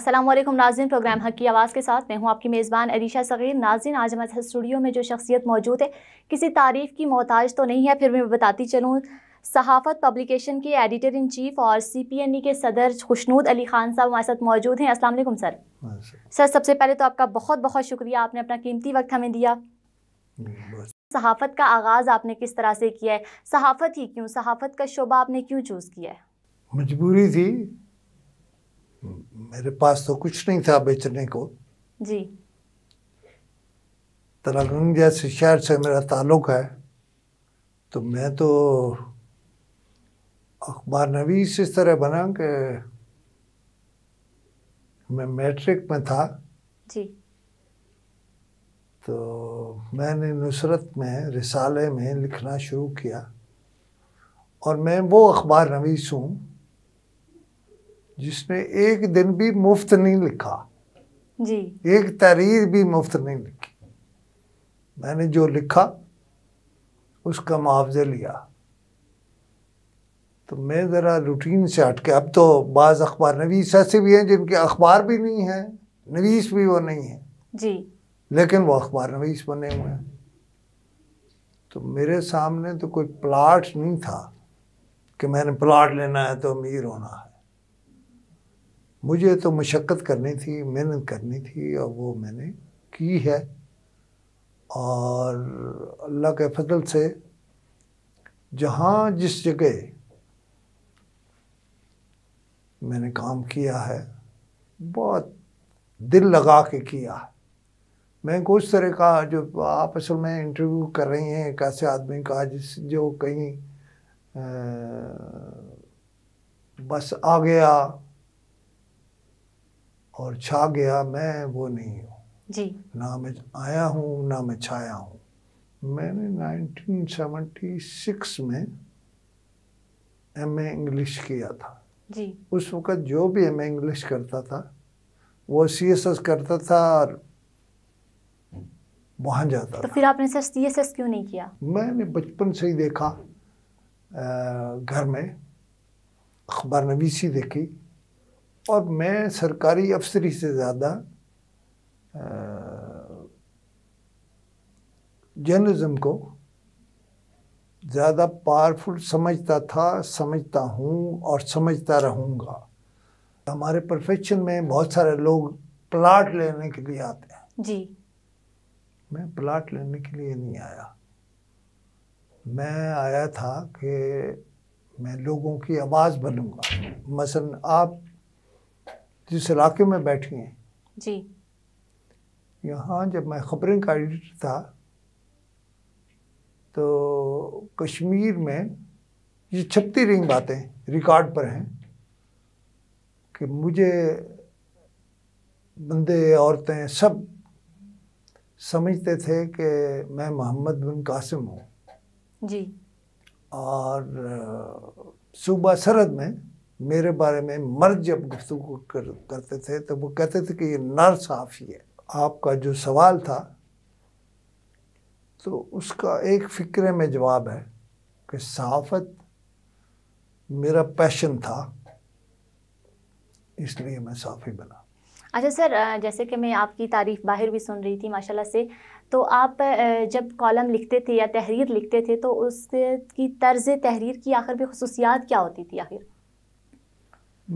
असलम नाजिन programme हक की आवाज़ के साथ मैं हूँ आपकी मेज़बान अरीशा सगीर नाजिन आज हमारे स्टूडियो में जो शख्सियत मौजूद है किसी तारीफ़ की मोहताज तो नहीं है फिर मैं बताती चलूँ सहाफ़त पब्लिकेशन के एडिटर इन चीफ और सी पी एन ई के सदर खुशनूद अली खान साहब हमारे साथ मौजूद हैं अस्सलाम वालेकुम सर सर सबसे पहले तो आपका बहुत बहुत शुक्रिया आपने अपना कीमती वक्त हमें दिया सहाफ़त का आगाज़ आपने किस तरह से किया है सहाफ़त ही क्यों सहाफ़त का शोबा आपने क्यों चूज़ किया है मजबूरी थी मेरे पास तो कुछ नहीं था बेचने को जी तेलंगाना जैसे शहर से मेरा ताल्लुक है तो मैं तो अखबार नवीस इस तरह बना कि मैं मैट्रिक में था जी तो मैंने नुसरत में रिसाले में लिखना शुरू किया और मैं वो अखबार नवीस हूँ जिसने एक दिन भी मुफ्त नहीं लिखा जी एक तहरीर भी मुफ्त नहीं लिखी मैंने जो लिखा उसका मुआवजा लिया तो मैं ज़रा रूटीन से हट के अब तो बाज़ अखबार नवीस ऐसे भी हैं जिनके अखबार भी नहीं हैं नवीस भी वो नहीं है जी लेकिन वो अखबार नवीस बने हुए हैं तो मेरे सामने तो कोई प्लाट नहीं था कि मैंने प्लाट लेना है तो अमीर होना है मुझे तो मशक्क़त करनी थी मेहनत करनी थी और वो मैंने की है और अल्लाह के फजल से जहाँ जिस जगह मैंने काम किया है बहुत दिल लगा के किया है मैं कुछ तरह का जो आप असल में इंटरव्यू कर रही हैं एक ऐसे आदमी का जिस जो कहीं बस आ गया और छा गया मैं वो नहीं हूँ ना मैं आया हूँ ना मैं छाया हूँ मैंने 1976 में एम ए इंग्लिश किया था जी उस वक़्त जो भी एम ए इंग्लिश करता था वो सी एस एस करता था और वहाँ जाता तो फिर आपने सर सी एस एस क्यों नहीं किया मैंने बचपन से ही देखा घर में अखबार नवीसी देखी और मैं सरकारी अफसरी से ज़्यादा जर्नलिज़म को ज़्यादा पावरफुल समझता था समझता हूँ और समझता रहूँगा हमारे प्रोफेशन में बहुत सारे लोग प्लाट लेने के लिए आते हैं जी मैं प्लाट लेने के लिए नहीं आया मैं आया था कि मैं लोगों की आवाज़ बनूंगा मसलन आप जिस इलाके में बैठी हैं जी यहाँ जब मैं खबरें का एडिटर था तो कश्मीर में ये छत्ती रिंग बातें रिकॉर्ड पर हैं कि मुझे बंदे औरतें सब समझते थे कि मैं मोहम्मद बिन कासिम हूँ जी और सूबा सरहद में मेरे बारे में मर्द जब गुफ्तु कर, करते थे तो वो कहते थे कि ये ही है आपका जो सवाल था तो उसका एक फ़िक्रे में जवाब है कि सहाफ़त मेरा पैशन था इसलिए मैं साफ़ी बना अच्छा सर जैसे कि मैं आपकी तारीफ़ बाहर भी सुन रही थी माशाल्लाह से तो आप जब कॉलम लिखते थे या तहरीर लिखते थे तो उसकी तर्ज तहरीर की आखिर भी खसूसियात क्या होती थी आखिर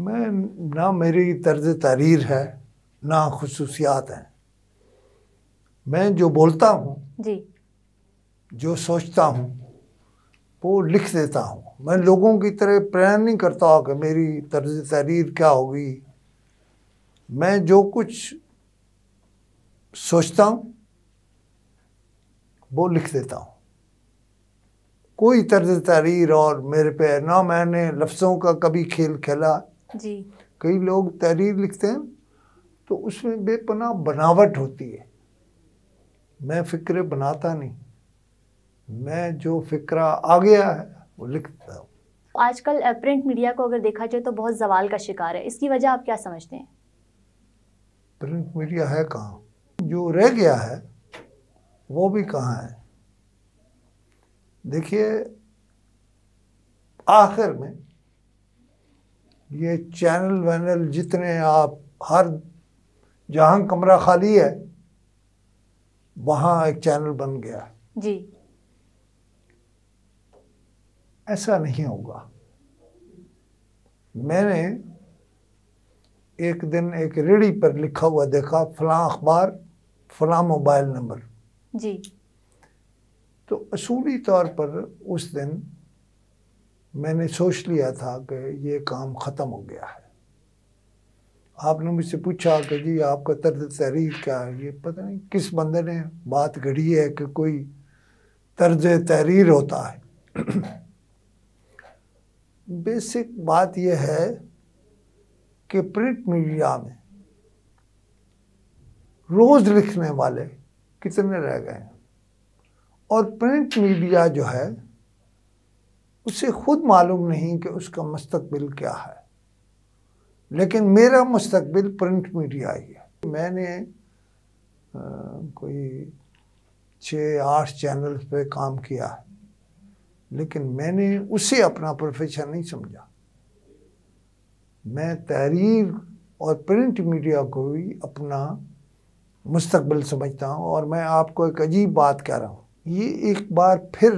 मैं ना मेरी तर्ज तहरीर है ना खसूसियात हैं मैं जो बोलता हूँ जो सोचता हूँ वो लिख देता हूँ मैं लोगों की तरह प्रेरण नहीं करता कि मेरी तर्ज तहरीर क्या होगी मैं जो कुछ सोचता हूँ वो लिख देता हूँ कोई तर्ज तहरीर और मेरे पे ना मैंने लफ्ज़ों का कभी खेल खेला जी कई लोग तहरीर लिखते हैं तो उसमें बेपना बनावट होती है मैं फिक्र बनाता नहीं मैं जो फिक्रा आ गया है वो लिखता हूँ आजकल प्रिंट मीडिया को अगर देखा जाए तो बहुत जवाल का शिकार है इसकी वजह आप क्या समझते हैं प्रिंट मीडिया है कहाँ जो रह गया है वो भी कहाँ है देखिए आखिर में ये चैनल वैनल जितने आप हर जहां कमरा खाली है वहां एक चैनल बन गया जी ऐसा नहीं होगा मैंने एक दिन एक रेडी पर लिखा हुआ देखा फला अखबार फला मोबाइल नंबर जी तो असूली तौर पर उस दिन मैंने सोच लिया था कि ये काम ख़त्म हो गया है आपने मुझसे पूछा कि जी आपका तर्ज तहरीर क्या है ये पता नहीं किस बंदे ने बात घड़ी है कि कोई तर्ज तहरीर होता है बेसिक बात यह है कि प्रिंट मीडिया में रोज़ लिखने वाले कितने रह गए हैं और प्रिंट मीडिया जो है उसे खुद मालूम नहीं कि उसका मुस्तबिल क्या है लेकिन मेरा मुस्तबिल प्रिंट मीडिया ही है मैंने आ, कोई छः आठ चैनल पे काम किया है लेकिन मैंने उसे अपना प्रोफेशन नहीं समझा मैं तहरीर और प्रिंट मीडिया को भी अपना मुस्तबिल समझता हूँ और मैं आपको एक अजीब बात कह रहा हूँ ये एक बार फिर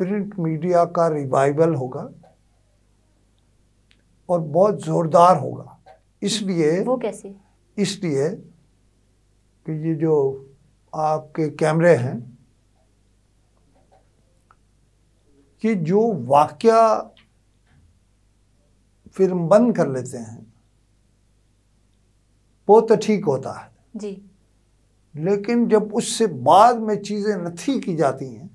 प्रिंट मीडिया का रिवाइवल होगा और बहुत ज़ोरदार होगा इसलिए वो कैसे इसलिए कि ये जो आपके कैमरे हैं कि जो वाक्य फिल्म बंद कर लेते हैं वो तो ठीक होता है जी लेकिन जब उससे बाद में चीज़ें नथी की जाती हैं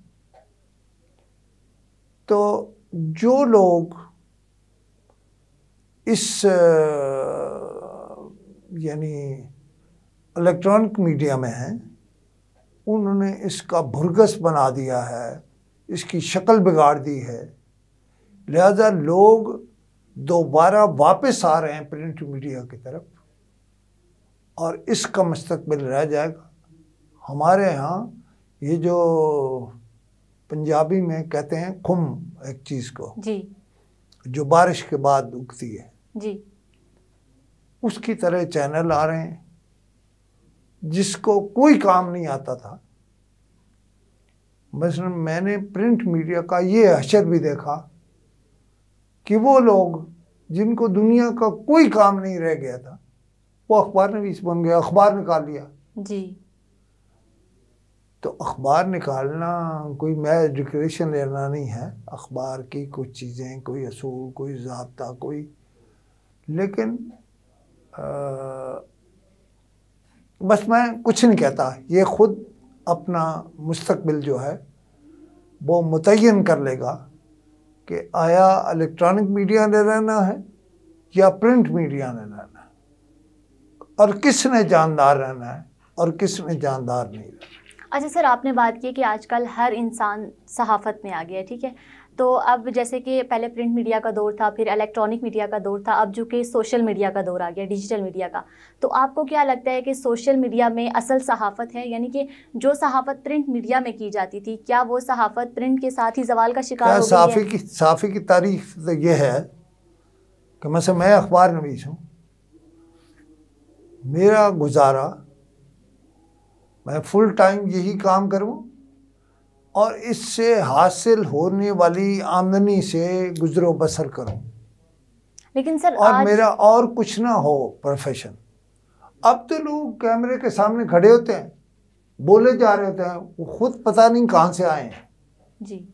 तो जो लोग इस यानी इलेक्ट्रॉनिक मीडिया में हैं उन्होंने इसका भुर्गस बना दिया है इसकी शक्ल बिगाड़ दी है लिहाजा लोग दोबारा वापस आ रहे हैं प्रिंट मीडिया की तरफ और इसका मुस्तबिल रह जाएगा हमारे यहाँ ये जो पंजाबी में कहते हैं खुम एक चीज को जी जो बारिश के बाद उगती है जी उसकी तरह चैनल आ रहे हैं जिसको कोई काम नहीं आता था मसलन मैंने प्रिंट मीडिया का ये अशर भी देखा कि वो लोग जिनको दुनिया का कोई काम नहीं रह गया था वो अखबार ने भी इस बन गया अखबार निकाल लिया जी तो अखबार निकालना कोई मैं एजुकेशन लेना नहीं है अखबार की कुछ चीज़ें कोई असूल कोई जबता कोई लेकिन आ, बस मैं कुछ नहीं कहता ये ख़ुद अपना मुस्तबिल जो है वो मुतन कर लेगा कि आया इलेक्ट्रॉनिक मीडिया ने रहना है या प्रिंट मीडिया ने रहना है और किसने जानदार रहना है और किसने जानदार नहीं रहना अच्छा सर आपने बात की कि आजकल हर इंसान सहाफ़त में आ गया है ठीक है तो अब जैसे कि पहले प्रिंट मीडिया का दौर था फिर इलेक्ट्रॉनिक मीडिया का दौर था अब जो कि सोशल मीडिया का दौर आ गया डिजिटल मीडिया का तो आपको क्या लगता है कि सोशल मीडिया में असल सहाफ़त है यानी कि जो सहाफ़त प्रिंट मीडिया में की जाती थी क्या वो सहाफ़त प्रिंट के साथ ही जवाल का शिकार साफ़ी की साफ़ी की तारीफ ये है कि मैं अखबार नवीस हूँ मेरा गुजारा मैं फुल टाइम यही काम करूं और इससे हासिल होने वाली आमदनी से गुजरो बसर करूं लेकिन सर और आज... मेरा और कुछ ना हो प्रोफेशन अब तो लोग कैमरे के सामने खड़े होते हैं बोले जा रहे होते हैं वो खुद पता नहीं कहाँ से आए हैं जी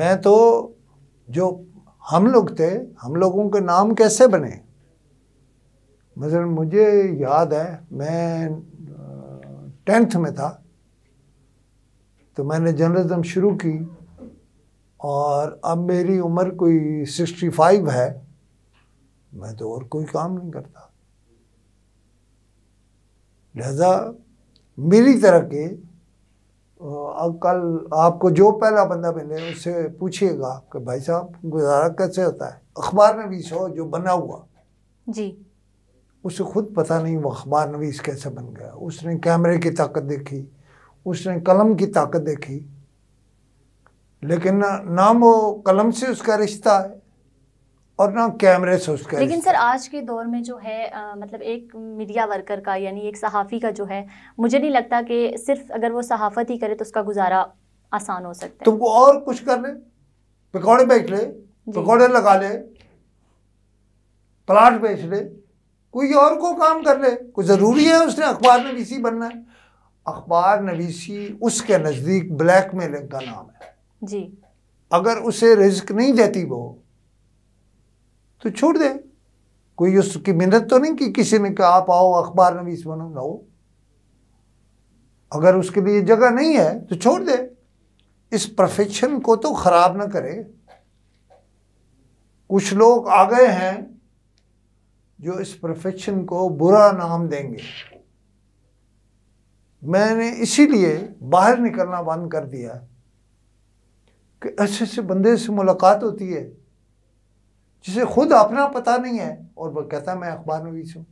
मैं तो जो हम लोग थे हम लोगों के नाम कैसे बने मसलन मुझे याद है मैं टेंथ में था तो मैंने जर्नलिज्म शुरू की और अब मेरी उम्र कोई सिक्सटी फाइव है मैं तो और कोई काम नहीं करता लिहाजा मेरी तरह के अब कल आपको जो पहला बंदा मिले उससे पूछिएगा कि भाई साहब गुजारा कैसे होता है अखबार में भी सो जो बना हुआ जी उसे खुद पता नहीं वो अखबार नवीस कैसे बन गया उसने कैमरे की ताकत देखी उसने कलम की ताकत देखी लेकिन ना, ना वो कलम से उसका रिश्ता है और ना कैमरे से उसका लेकिन सर आज के दौर में जो है आ, मतलब एक मीडिया वर्कर का यानी एक सहाफ़ी का जो है मुझे नहीं लगता कि सिर्फ अगर वो सहाफ़त ही करे तो उसका गुजारा आसान हो सकता है तुमको और कुछ कर ले पकौड़े बेच ले पकौड़े लगा ले प्लाट बेच ले कोई और को काम कर ले कोई ज़रूरी है उसने अखबार नवीसी बनना है अखबार नवीसी उसके नज़दीक ब्लैक मेलिंग का नाम है जी अगर उसे रिस्क नहीं देती वो तो छोड़ दे कोई उसकी मिन्नत तो नहीं कि किसी ने कहा आप आओ अखबार नवीस बनो लाओ अगर उसके लिए जगह नहीं है तो छोड़ दे इस प्रोफेशन को तो ख़राब ना करे कुछ लोग आ गए हैं जो इस प्रोफेशन को बुरा नाम देंगे मैंने इसीलिए बाहर निकलना बंद कर दिया कि ऐसे ऐसे बंदे से मुलाकात होती है जिसे खुद अपना पता नहीं है और वो कहता मैं अखबार नवीस हूँ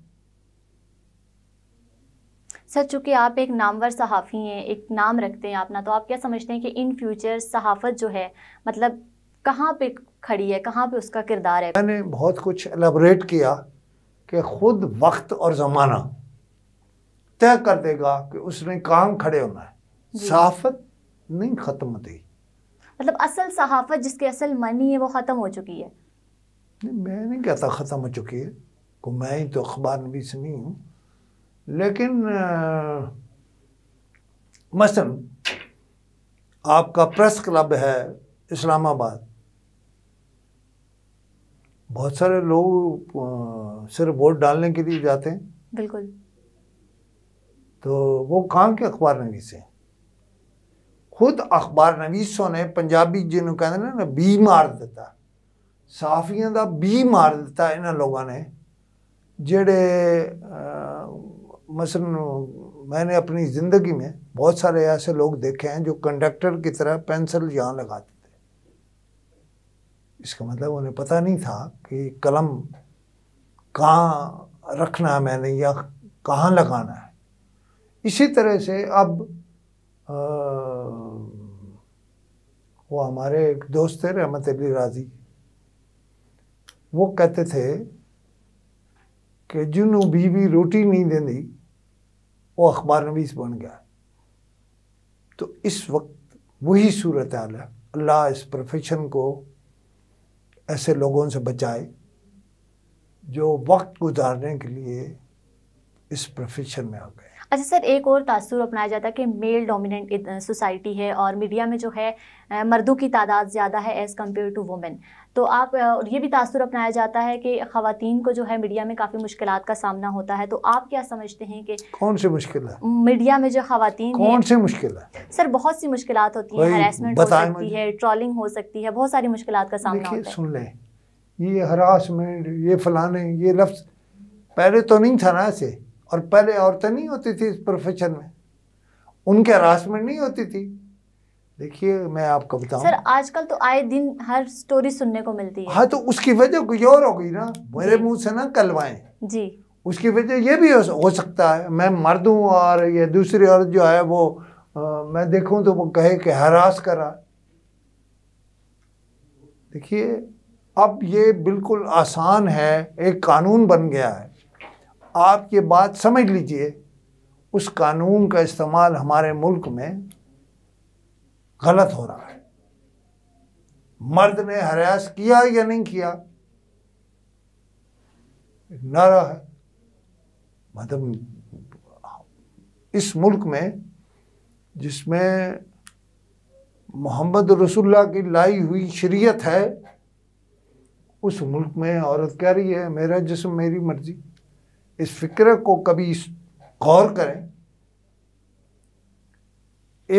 सर चूँकि आप एक नामवर सहाफ़ी हैं एक नाम रखते हैं अपना तो आप क्या समझते हैं कि इन फ्यूचर सहाफ़त जो है मतलब कहाँ पे खड़ी है कहाँ पे उसका किरदार है मैंने बहुत कुछ एलबरेट किया कि खुद वक्त और ज़माना तय कर देगा कि उसने काम खड़े होना है सहाफत नहीं ख़त्म होती मतलब असल सहाफत जिसकी असल मानी है वो ख़त्म हो चुकी है नहीं मैं नहीं कहता ख़त्म हो चुकी है को मैं ही तो अखबार नवीस नहीं हूँ लेकिन मसन मसलन आपका प्रेस क्लब है इस्लामाबाद बहुत सारे लोग सिर्फ वोट डालने के लिए जाते हैं बिल्कुल तो वो कहाँ के अखबार नवीस हैं खुद अखबार नवीसों ने पंजाबी जिन्होंने कहते ना बी मार दिता साफियों का बी मार दिता ਇਹਨਾਂ लोगों ने जेडे मसल मैंने अपनी ज़िंदगी में बहुत सारे ऐसे लोग देखे हैं जो कंडक्टर की तरह पेंसिल यहाँ लगाते इसका मतलब उन्हें पता नहीं था कि कलम कहाँ रखना है मैंने या कहाँ लगाना है इसी तरह से अब आ, वो हमारे एक दोस्त थे रहमत अली राजी वो कहते थे कि जिनू बीवी रोटी नहीं दी वो अखबार नवीस बन गया तो इस वक्त वही सूरत हाल है अल्लाह इस प्रोफेशन को ऐसे लोगों से बचाए जो वक्त गुजारने के लिए इस प्रोफेशन में आ गए अच्छा सर एक और तासुर अपनाया जाता है कि मेल डोमिनेंट सोसाइटी है और मीडिया में जो है मर्दों की तादाद ज़्यादा है एज़ कम्पेयर टू वुमेन तो आप ये भी तासुर अपनाया जाता है कि खातन को जो है मीडिया में काफ़ी मुश्किल का सामना होता है तो आप क्या समझते हैं कि कौन सी मुश्किल है मीडिया में जो खातन कौन सी मुश्किल है सर बहुत सी मुश्किल होती हैं हरासमेंट हो सकती है ट्रॉलिंग हो सकती है बहुत सारी मुश्किल का सामना होता है सुन लें ये हरासमेंट ये फलाने ये लफ्ज़ पहले तो नहीं था ना ऐसे और पहले औरतें नहीं होती थी इस प्रोफेशन में उनके हरासमेंट नहीं होती थी देखिए मैं आपको बताऊं सर आजकल तो आए दिन हर स्टोरी सुनने को मिलती है हाँ तो उसकी वजह कुछ और हो गई ना मेरे मुंह से ना कलवाए जी उसकी वजह ये भी हो सकता है मैं मर्द हूँ और ये दूसरी औरत जो है वो आ, मैं देखूं तो वो कहे कि हरास करा देखिए अब ये बिल्कुल आसान है एक कानून बन गया है आप ये बात समझ लीजिए उस कानून का इस्तेमाल हमारे मुल्क में गलत हो रहा है मर्द ने हरास किया या नहीं किया नारा है मतलब इस मुल्क में जिसमें मोहम्मद रसुल्ला की लाई हुई शरीयत है उस मुल्क में औरत कह रही है मेरा जिसम मेरी मर्जी इस फिक्र को कभी गौर करें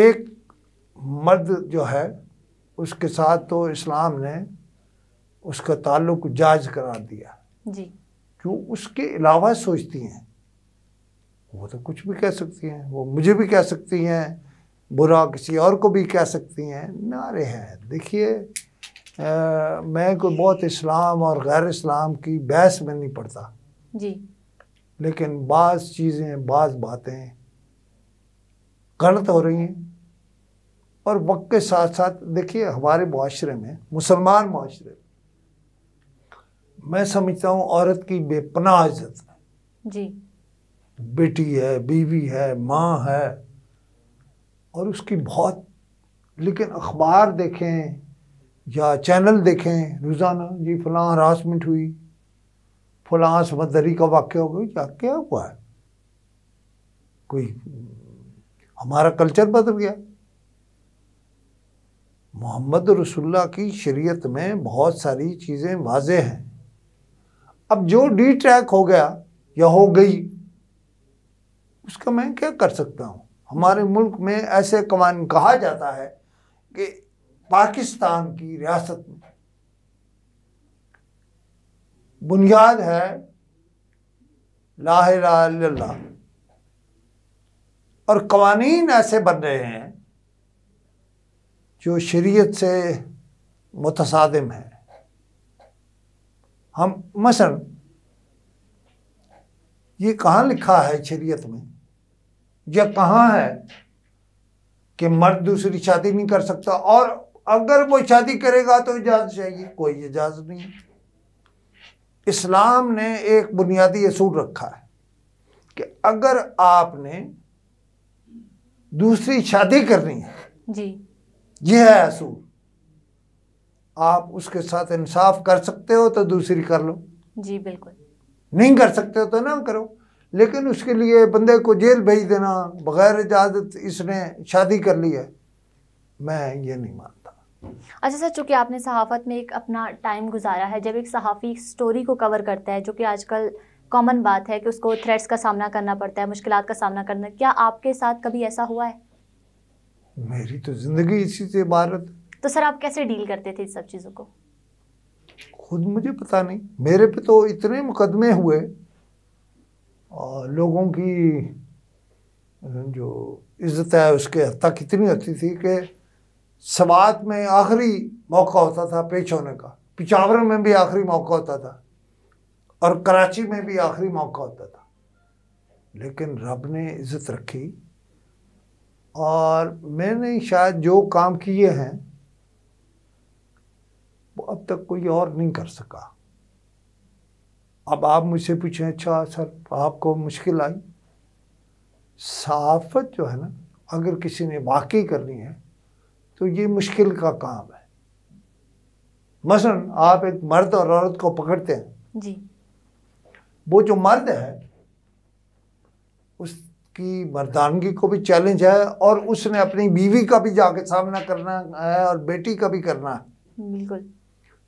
एक मर्द जो है उसके साथ तो इस्लाम ने उसका ताल्लुक जाज करार दिया जी जो उसके अलावा सोचती हैं वो तो कुछ भी कह सकती हैं वो मुझे भी कह सकती हैं बुरा किसी और को भी कह सकती हैं नारे हैं देखिए मैं कोई बहुत इस्लाम और गैर इस्लाम की बहस में नहीं पड़ता जी लेकिन बाज़ चीज़ें बाज़ बातें गलत हो रही हैं और वक्त के साथ साथ देखिए हमारे माशरे में मुसलमान माशरे मैं समझता हूँ औरत की बेपनाह इज्जत जी बेटी है बीवी है माँ है और उसकी बहुत लेकिन अखबार देखें या चैनल देखें रोज़ाना जी फलां हरासमेंट हुई फलां समंदरी का वाक्य हो गया क्या क्या हुआ है कोई हमारा कल्चर बदल गया मोहम्मद रसुल्ला की शरीयत में बहुत सारी चीज़ें वाज हैं अब जो डी ट्रैक हो गया या हो गई उसका मैं क्या कर सकता हूँ हमारे मुल्क में ऐसे कमान कहा जाता है कि पाकिस्तान की रियासत में बुनियाद है ला ला और कवानीन ऐसे बन रहे हैं जो शरीयत से मुतसादम है हम मसन ये कहाँ लिखा है शरीयत में या कहाँ है कि मर्द दूसरी शादी नहीं कर सकता और अगर वो शादी करेगा तो इजाज़त चाहिए कोई इजाज़त नहीं इस्लाम ने एक बुनियादी असूल रखा है कि अगर आपने दूसरी शादी करनी है जी यह है असूल आप उसके साथ इंसाफ कर सकते हो तो दूसरी कर लो जी बिल्कुल नहीं कर सकते हो तो ना करो लेकिन उसके लिए बंदे को जेल भेज देना बगैर इजाज़त इसने शादी कर ली है मैं ये नहीं मानता अच्छा सर चूँकि आपने सहाफ़त में एक अपना टाइम गुजारा है जब एक सहाफ़ी स्टोरी को कवर करता है जो कि आजकल कॉमन बात है कि उसको थ्रेट्स का सामना करना पड़ता है मुश्किल का सामना करना क्या आपके साथ कभी ऐसा हुआ है मेरी तो ज़िंदगी इसी से इबारत तो सर आप कैसे डील करते थे इस सब चीज़ों को खुद मुझे पता नहीं मेरे पे तो इतने मुकदमे हुए और लोगों की जो इज्जत है उसके हद तक इतनी होती थी कि सवात में आखिरी मौका होता था पेश होने का पिचावर में भी आखिरी मौका होता था और कराची में भी आखिरी मौका होता था लेकिन रब ने इज़्ज़त रखी और मैंने शायद जो काम किए हैं वो अब तक कोई और नहीं कर सका अब आप मुझसे पूछें अच्छा सर आपको मुश्किल आई सहाफत जो है ना अगर किसी ने वाकई करनी है तो ये मुश्किल का काम है मसलन आप एक मर्द और औरत को पकड़ते हैं जी वो जो मर्द है उसकी मर्दानगी को भी चैलेंज है और उसने अपनी बीवी का भी जाके सामना करना है और बेटी का भी करना है बिल्कुल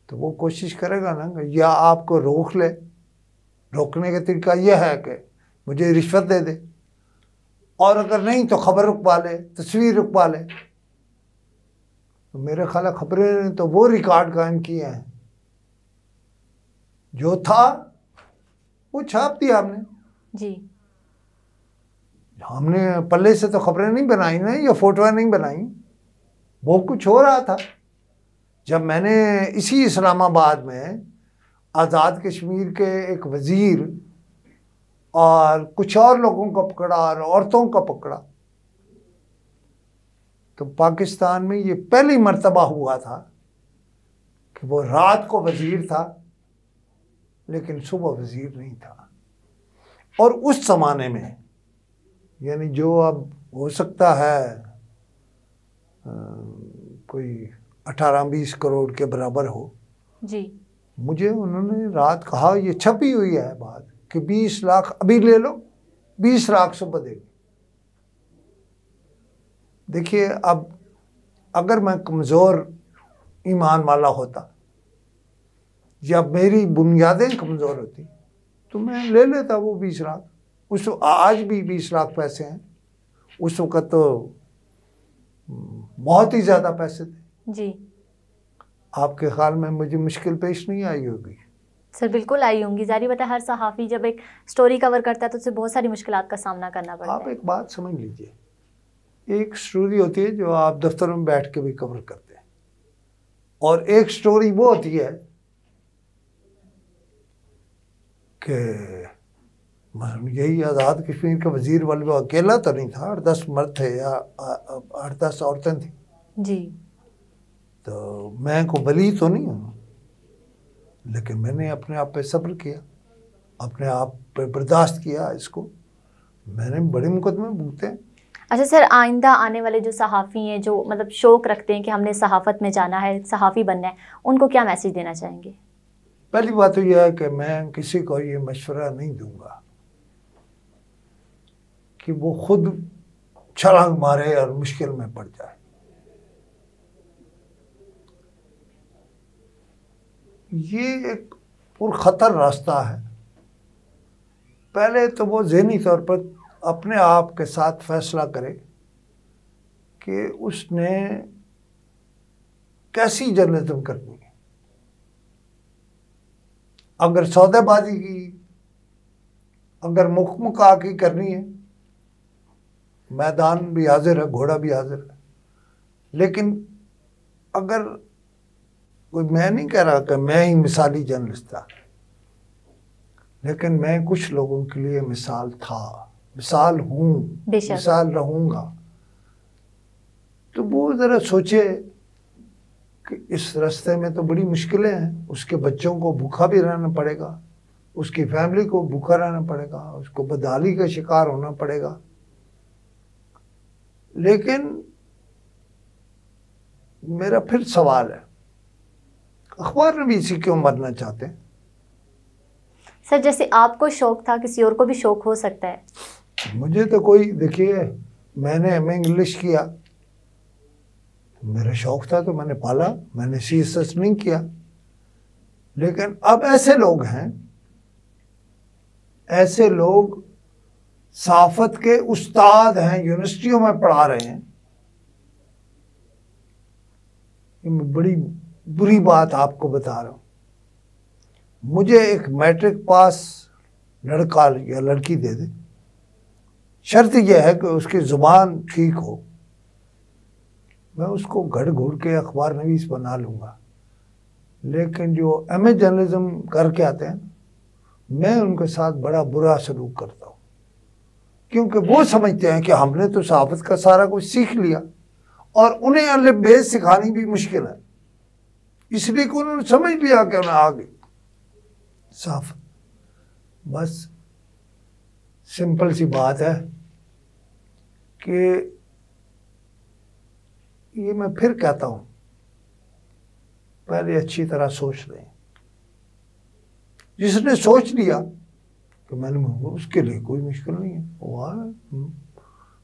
तो वो कोशिश करेगा ना या आपको रोक ले रोकने का तरीका यह है कि मुझे रिश्वत दे दे और अगर नहीं तो खबर रुकवा ले तस्वीर रुकवा ले तो मेरे ख्याल खबरें ने तो वो रिकॉर्ड कायम किए हैं जो था वो छाप दिया हमने जी हमने पल्ले से तो खबरें नहीं बनाई ना या फोटो नहीं बनाई वो कुछ हो रहा था जब मैंने इसी इस्लामाबाद में आज़ाद कश्मीर के एक वज़ीर और कुछ और लोगों को पकड़ा और औरतों को पकड़ा तो पाकिस्तान में ये पहली मरतबा हुआ था कि वो रात को वज़ीर था लेकिन सुबह वज़ीर नहीं था और उस ज़माने में यानी जो अब हो सकता है आ, कोई अठारह बीस करोड़ के बराबर हो जी मुझे उन्होंने रात कहा ये छपी हुई है बात कि बीस लाख अभी ले लो बीस लाख सुबह देगी देखिए अब अगर मैं कमज़ोर ईमान वाला होता या मेरी बुनियादें कमज़ोर होती तो मैं ले लेता वो बीस लाख उस आज भी बीस लाख पैसे हैं उस वक़्त तो बहुत ही ज़्यादा पैसे थे जी आपके ख्याल में मुझे मुश्किल पेश नहीं आई होगी सर बिल्कुल आई होंगी जारी बता हर सहाफ़ी जब एक स्टोरी कवर करता है तो उसे बहुत सारी मुश्किल का सामना करना पड़ता आप एक बात समझ लीजिए एक स्टोरी होती है जो आप दफ्तर में बैठ के भी कवर करते हैं और एक स्टोरी वो होती है कि यही आज़ाद कश्मीर का वजीर वाले अकेला तो नहीं था आठ दस मर्द थे या आठ दस औरतें थी जी तो मैं को बली तो नहीं हूँ लेकिन मैंने अपने आप पे सब्र किया अपने आप पे बर्दाश्त किया इसको मैंने बड़े मुकदमे भुगते हैं अच्छा सर आइंदा आने वाले जो सहाफ़ी हैं जो मतलब शौक़ रखते हैं कि हमने सहाफ़त में जाना है सहाफ़ी बनना है उनको क्या मैसेज देना चाहेंगे पहली बात तो यह है कि मैं किसी को ये मशवरा नहीं दूंगा कि वो खुद छलांग मारे और मुश्किल में पड़ जाए ये एक पुरखतर रास्ता है पहले तो वो जहनी तौर पर अपने आप के साथ फैसला करे कि उसने कैसी जर्नलिज्म करनी है अगर सौदेबाजी की अगर मुख मुका की करनी है मैदान भी हाजिर है घोड़ा भी हाजिर है लेकिन अगर कोई मैं नहीं कह रहा कि मैं ही मिसाली जर्नलिस्ट था लेकिन मैं कुछ लोगों के लिए मिसाल था विशाल हूँ विशाल रहूँगा तो वो ज़रा सोचे कि इस रास्ते में तो बड़ी मुश्किलें हैं उसके बच्चों को भूखा भी रहना पड़ेगा उसकी फैमिली को भूखा रहना पड़ेगा उसको बदहाली का शिकार होना पड़ेगा लेकिन मेरा फिर सवाल है अखबार में भी इसी क्यों मरना चाहते हैं सर जैसे आपको शौक था किसी और को भी शौक हो सकता है मुझे तो कोई देखिए मैंने एम इंग्लिश किया मेरा शौक था तो मैंने पाला मैंने सी एस एस नहीं किया लेकिन अब ऐसे लोग हैं ऐसे लोग साफत के उस्ताद हैं यूनिवर्सिटियों में पढ़ा रहे हैं बड़ी बुरी बात आपको बता रहा हूँ मुझे एक मैट्रिक पास लड़का या लड़की दे दे शर्त यह है कि उसकी ज़ुबान ठीक हो मैं उसको घड़ घूर के अखबार नवीस बना लूँगा लेकिन जो एम ए जर्नलिज़म करके आते हैं मैं उनके साथ बड़ा बुरा सलूक करता हूँ क्योंकि वो समझते हैं कि हमने तो सहाफ़त का सारा कुछ सीख लिया और उन्हें अलब सिखानी भी मुश्किल है इसलिए कि उन्होंने समझ लिया कि उन्हें आगे साफ बस सिंपल सी बात है कि ये मैं फिर कहता हूं पहले अच्छी तरह सोच लें जिसने सोच लिया तो मैंने उसके लिए कोई मुश्किल नहीं है वो आए हम्म।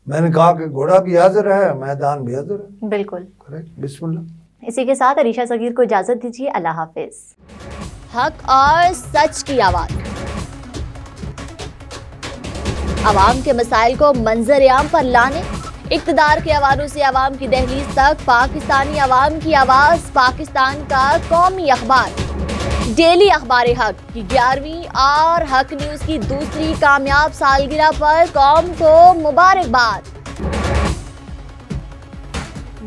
मैंने कहा कि घोड़ा भी हाजिर है मैदान भी हाजिर है बिल्कुल करेक्ट बिस्मिल्लाह इसी के साथ अरीशा सगीर को इजाज़त दीजिए अल्लाह हाफिज हक और सच की आवाज़ आवाम के मसाइल को मंजर आम पर लाने इकतदार के अवानों से आवाम की दहलीज तक पाकिस्तानी आवाम की आवाज़ पाकिस्तान का कौमी अखबार डेली अखबार हक की ग्यारहवीं और हक न्यूज की दूसरी कामयाब सालगिरह पर कौम को मुबारकबाद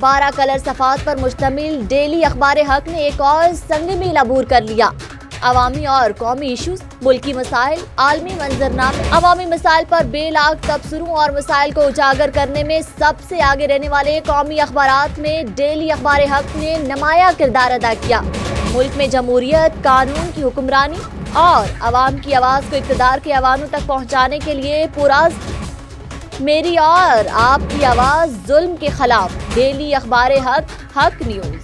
बारह कलर सफात पर मुश्तमिल डेली अखबार हक ने एक और संग लबूर कर लिया अवामी और कौमी इशूज मुल्की मसाइल आलमी मंजरनामे अवामी मसाइल पर बेलाग तबसरों और मसाइल को उजागर करने में सबसे आगे रहने वाले कौमी अखबार में डेली अखबार हक ने नमाया किरदार अदा किया मुल्क में जमहूरियत कानून की हुक्मरानी और आवाम की आवाज़ को इकतदार के अवानों तक पहुँचाने के लिए पुराज मेरी और आपकी आवाज़ जुल्म के खिलाफ डेली अखबार हक हक न्यूज़